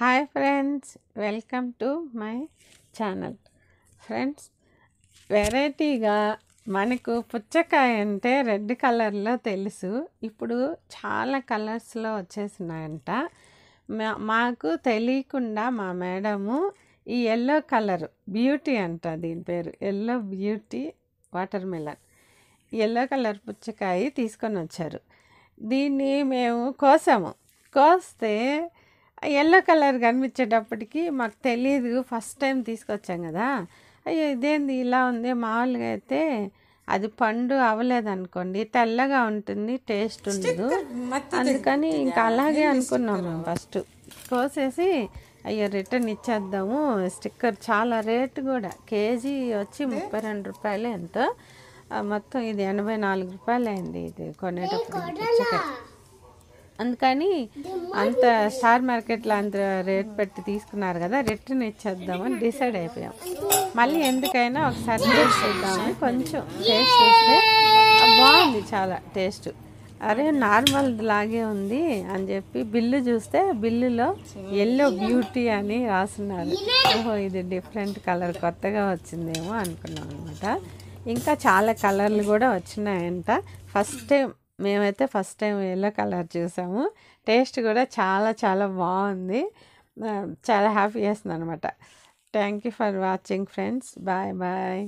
hi friends welcome to my channel friends వెరైటీగా మనకు పుచ్చకాయ అంటే రెడ్ కలర్లో తెలుసు ఇప్పుడు చాలా కలర్స్లో వచ్చేసినాయంట మాకు తెలియకుండా మా మేడము ఈ ఎల్లో కలర్ బ్యూటీ అంట దీని పేరు yellow beauty watermelon yellow colour పుచ్చకాయ తీసుకొని వచ్చారు దీన్ని మేము కోసాము కోస్తే ఎల్లో కలర్ కనిపించేటప్పటికి మాకు తెలియదు ఫస్ట్ టైం తీసుకొచ్చాం కదా అయ్యో ఇదేంది ఇలా ఉంది మామూలుగా అయితే అది పండు అవ్వలేదనుకోండి తెల్లగా ఉంటుంది టేస్ట్ ఉండదు అందుకని ఇంకా అలాగే అనుకున్నాం మేము ఫస్ట్ కోసేసి అయ్యో రిటర్న్ ఇచ్చేద్దాము స్టిక్కర్ చాలా రేటు కూడా కేజీ వచ్చి ముప్పై రెండు రూపాయలు ఎంతో మొత్తం ఇది ఎనభై నాలుగు రూపాయలు అయింది ఇది కొనేటప్పుడు అందుకని అంత స్టార్ మార్కెట్లో అంత రేట్ పెట్టి తీసుకున్నారు కదా రిటర్న్ ఇచ్చేద్దామని డిసైడ్ అయిపోయాం మళ్ళీ ఎందుకైనా ఒకసారి టేస్ట్ చేద్దామని కొంచెం టేస్ట్ చేస్తే బాగుంది చాలా టేస్ట్ అరే నార్మల్ లాగే ఉంది అని చెప్పి బిల్లు చూస్తే బిల్లులో ఎల్లో బ్యూటీ అని రాస్తున్నారు ఓహో ఇది డిఫరెంట్ కలర్ కొత్తగా వచ్చిందేమో అనుకున్నాం అనమాట ఇంకా చాలా కలర్లు కూడా వచ్చినాయంట ఫస్ట్ టైం మేమైతే ఫస్ట్ టైం ఎల్లో కలర్ చూసాము టేస్ట్ కూడా చాలా చాలా బాగుంది చాలా హ్యాపీ చేస్తుంది అనమాట thank you for watching friends bye bye